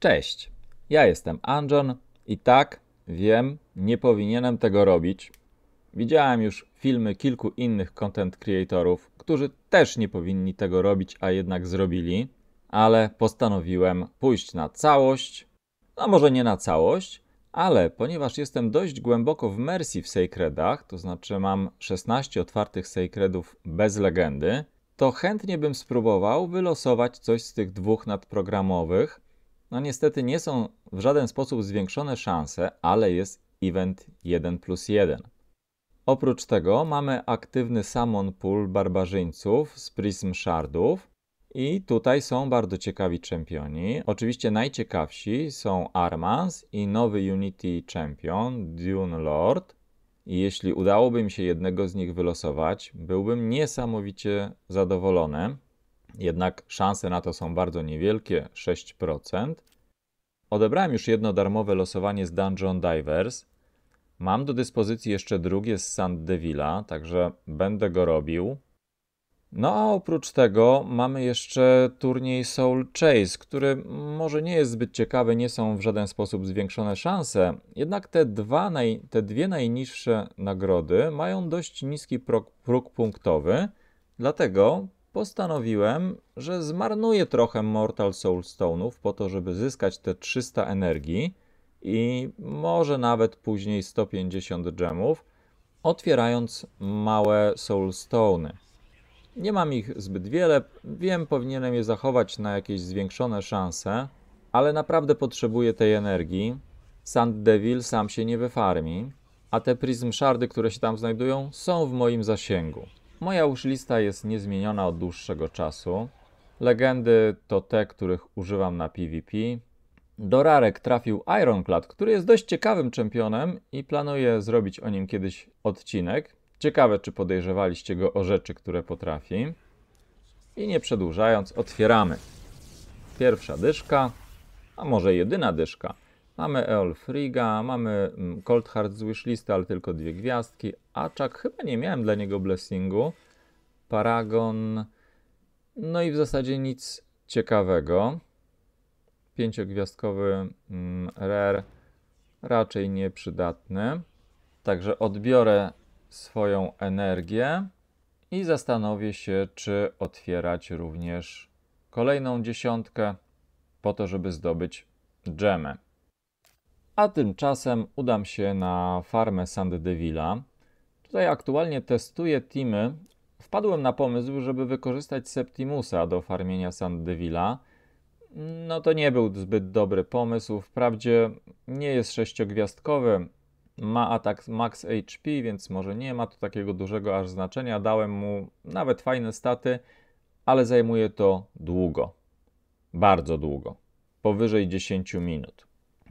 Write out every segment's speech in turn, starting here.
Cześć, ja jestem Anjon i tak, wiem, nie powinienem tego robić. Widziałem już filmy kilku innych content creatorów, którzy też nie powinni tego robić, a jednak zrobili, ale postanowiłem pójść na całość. No może nie na całość, ale ponieważ jestem dość głęboko w Mercy w Sacredach, to znaczy mam 16 otwartych Sacredów bez legendy, to chętnie bym spróbował wylosować coś z tych dwóch nadprogramowych, no niestety nie są w żaden sposób zwiększone szanse, ale jest event 1 plus 1. Oprócz tego mamy aktywny summon pool barbarzyńców z prism shardów. I tutaj są bardzo ciekawi czempioni. Oczywiście najciekawsi są Armans i nowy Unity Champion, Dune Lord. I jeśli udałoby mi się jednego z nich wylosować, byłbym niesamowicie zadowolony jednak szanse na to są bardzo niewielkie 6%. Odebrałem już jedno darmowe losowanie z Dungeon Divers. Mam do dyspozycji jeszcze drugie z Sand Devila, także będę go robił. No a oprócz tego mamy jeszcze turniej Soul Chase, który może nie jest zbyt ciekawy, nie są w żaden sposób zwiększone szanse, jednak te, dwa naj, te dwie najniższe nagrody mają dość niski próg punktowy, dlatego postanowiłem, że zmarnuję trochę Mortal Soul Stone'ów po to, żeby zyskać te 300 energii i może nawet później 150 gemów, otwierając małe Soul Stone'y. Nie mam ich zbyt wiele, wiem, powinienem je zachować na jakieś zwiększone szanse, ale naprawdę potrzebuję tej energii. Sand Devil sam się nie wyfarmi, a te Prism Shardy, które się tam znajdują, są w moim zasięgu. Moja lista jest niezmieniona od dłuższego czasu. Legendy to te, których używam na PvP. Do rarek trafił Ironclad, który jest dość ciekawym czempionem i planuję zrobić o nim kiedyś odcinek. Ciekawe, czy podejrzewaliście go o rzeczy, które potrafi. I nie przedłużając, otwieramy. Pierwsza dyszka, a może jedyna dyszka. Mamy Eol Friga, mamy mm, Cold Heart z wishlisty, ale tylko dwie gwiazdki. Aczak, chyba nie miałem dla niego blessingu. Paragon, no i w zasadzie nic ciekawego. Pięciogwiazdkowy mm, rare, raczej nieprzydatny. Także odbiorę swoją energię i zastanowię się, czy otwierać również kolejną dziesiątkę po to, żeby zdobyć dżemę. A tymczasem udam się na farmę Sandevilla. Tutaj aktualnie testuję teamy. Wpadłem na pomysł, żeby wykorzystać Septimusa do farmienia Sandevilla. No to nie był zbyt dobry pomysł. Wprawdzie nie jest sześciogwiazdkowy, ma atak max HP, więc może nie ma to takiego dużego aż znaczenia. Dałem mu nawet fajne staty, ale zajmuje to długo. Bardzo długo. Powyżej 10 minut.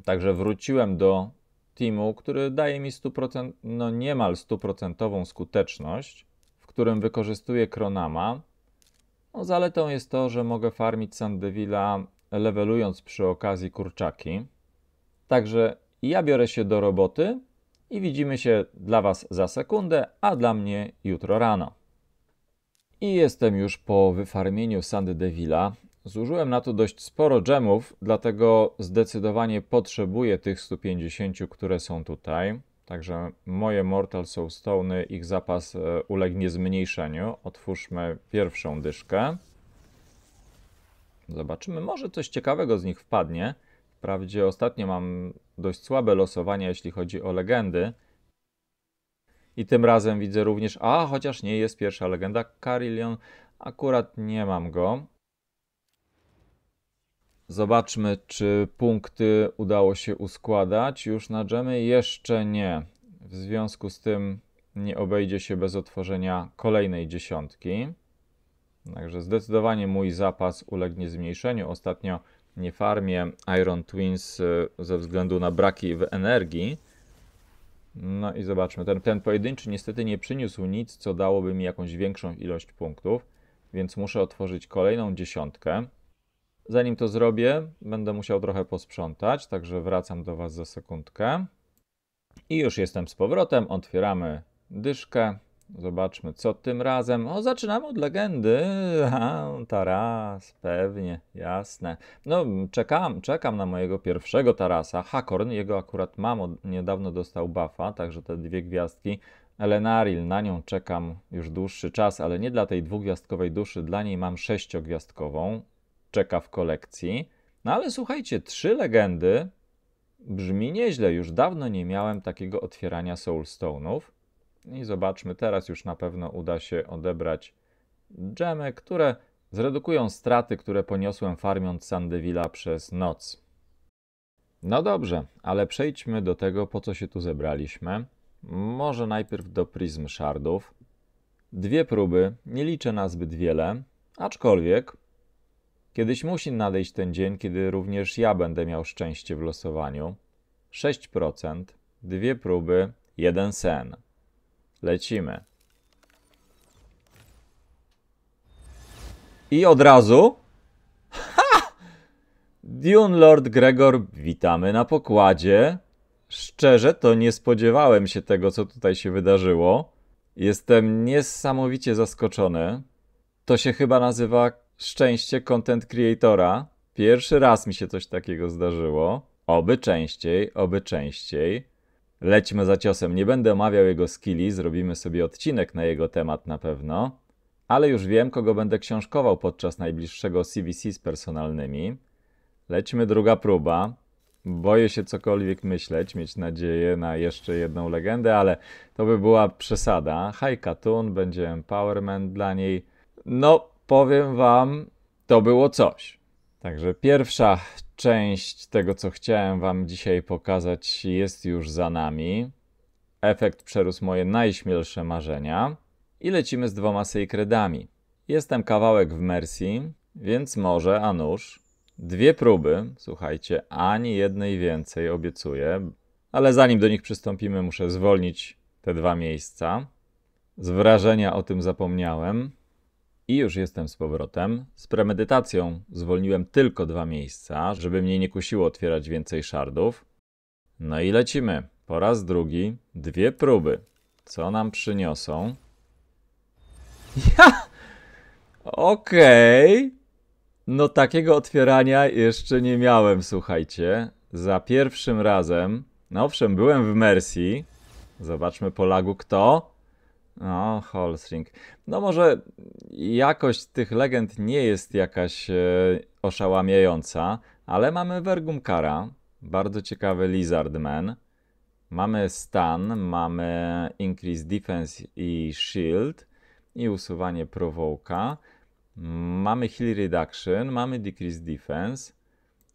Także wróciłem do teamu, który daje mi 100%, no niemal stuprocentową skuteczność, w którym wykorzystuję Kronama. No, zaletą jest to, że mogę farmić Sandevilla levelując przy okazji kurczaki. Także ja biorę się do roboty i widzimy się dla Was za sekundę, a dla mnie jutro rano. I jestem już po wyfarmieniu Sandy Devilla. Zużyłem na to dość sporo dżemów, dlatego zdecydowanie potrzebuję tych 150, które są tutaj. Także moje Mortal Soul Stone, ich zapas e, ulegnie zmniejszeniu. Otwórzmy pierwszą dyszkę. Zobaczymy, może coś ciekawego z nich wpadnie. Wprawdzie ostatnio mam dość słabe losowania, jeśli chodzi o legendy. I tym razem widzę również, a chociaż nie jest pierwsza legenda, Carillion. Akurat nie mam go. Zobaczmy, czy punkty udało się uskładać już na dżemy. Jeszcze nie. W związku z tym nie obejdzie się bez otworzenia kolejnej dziesiątki. Także zdecydowanie mój zapas ulegnie zmniejszeniu. Ostatnio nie farmię Iron Twins y, ze względu na braki w energii. No i zobaczmy. Ten, ten pojedynczy niestety nie przyniósł nic, co dałoby mi jakąś większą ilość punktów, więc muszę otworzyć kolejną dziesiątkę. Zanim to zrobię, będę musiał trochę posprzątać, także wracam do Was za sekundkę. I już jestem z powrotem, otwieramy dyszkę. Zobaczmy, co tym razem. O, zaczynamy od legendy. A, taras, pewnie, jasne. No, czekam, czekam na mojego pierwszego Tarasa. Hakorn, jego akurat mam, od, niedawno dostał buffa, także te dwie gwiazdki. Elenaril, na nią czekam już dłuższy czas, ale nie dla tej dwugwiazdkowej duszy, dla niej mam sześciogwiazdkową czeka w kolekcji. No ale słuchajcie, trzy legendy brzmi nieźle. Już dawno nie miałem takiego otwierania Soulstone'ów. I zobaczmy, teraz już na pewno uda się odebrać dżemy, które zredukują straty, które poniosłem farmiąc Sandevilla przez noc. No dobrze, ale przejdźmy do tego, po co się tu zebraliśmy. Może najpierw do Prism shardów. Dwie próby, nie liczę na zbyt wiele, aczkolwiek Kiedyś musi nadejść ten dzień, kiedy również ja będę miał szczęście w losowaniu. 6%, dwie próby, jeden sen. Lecimy. I od razu... Ha! Dune Lord Gregor, witamy na pokładzie. Szczerze, to nie spodziewałem się tego, co tutaj się wydarzyło. Jestem niesamowicie zaskoczony. To się chyba nazywa szczęście content creatora. Pierwszy raz mi się coś takiego zdarzyło. Oby częściej, oby częściej. Lećmy za ciosem. Nie będę omawiał jego skilli, zrobimy sobie odcinek na jego temat na pewno. Ale już wiem, kogo będę książkował podczas najbliższego CVC z personalnymi. Lećmy druga próba. Boję się cokolwiek myśleć, mieć nadzieję na jeszcze jedną legendę, ale to by była przesada. Hajka Katun, będzie empowerment dla niej. No, powiem Wam, to było coś. Także pierwsza część tego, co chciałem Wam dzisiaj pokazać, jest już za nami. Efekt przerósł moje najśmielsze marzenia. I lecimy z dwoma sejkredami. Jestem kawałek w Mercy, więc może, a nóż. dwie próby. Słuchajcie, ani jednej więcej, obiecuję. Ale zanim do nich przystąpimy, muszę zwolnić te dwa miejsca. Z wrażenia o tym zapomniałem. I już jestem z powrotem. Z premedytacją zwolniłem tylko dwa miejsca, żeby mnie nie kusiło otwierać więcej szardów. No i lecimy. Po raz drugi. Dwie próby. Co nam przyniosą? Ja! Okej. Okay. No takiego otwierania jeszcze nie miałem, słuchajcie. Za pierwszym razem. No owszem, byłem w Mercy. Zobaczmy po lagu kto. No, Holstring. No może jakość tych legend nie jest jakaś e, oszałamiająca, ale mamy Vergumkara, bardzo ciekawy Lizardman. Mamy Stan, mamy Increase Defense i Shield i usuwanie prowołka. Mamy Heal Reduction, mamy Decrease Defense.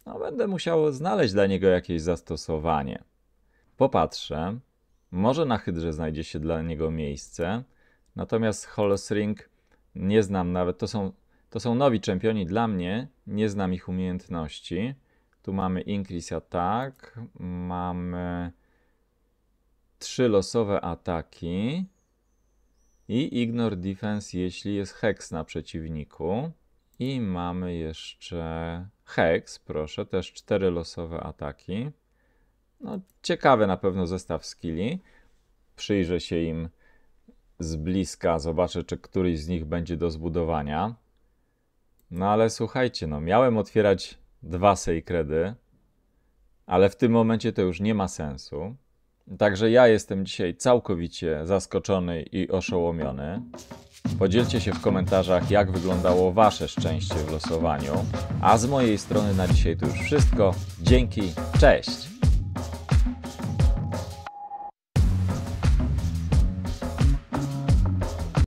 No, będę musiał znaleźć dla niego jakieś zastosowanie. Popatrzę. Może na Hydrze znajdzie się dla niego miejsce, natomiast Holosring nie znam nawet, to są, to są nowi czempioni dla mnie, nie znam ich umiejętności. Tu mamy Increase Attack, mamy trzy losowe ataki i Ignore Defense, jeśli jest Hex na przeciwniku. I mamy jeszcze Hex, proszę, też cztery losowe ataki. No, ciekawy na pewno zestaw skilli. Przyjrzę się im z bliska, zobaczę, czy któryś z nich będzie do zbudowania. No ale słuchajcie, no miałem otwierać dwa sejkredy, ale w tym momencie to już nie ma sensu. Także ja jestem dzisiaj całkowicie zaskoczony i oszołomiony. Podzielcie się w komentarzach, jak wyglądało Wasze szczęście w losowaniu. A z mojej strony na dzisiaj to już wszystko. Dzięki, cześć!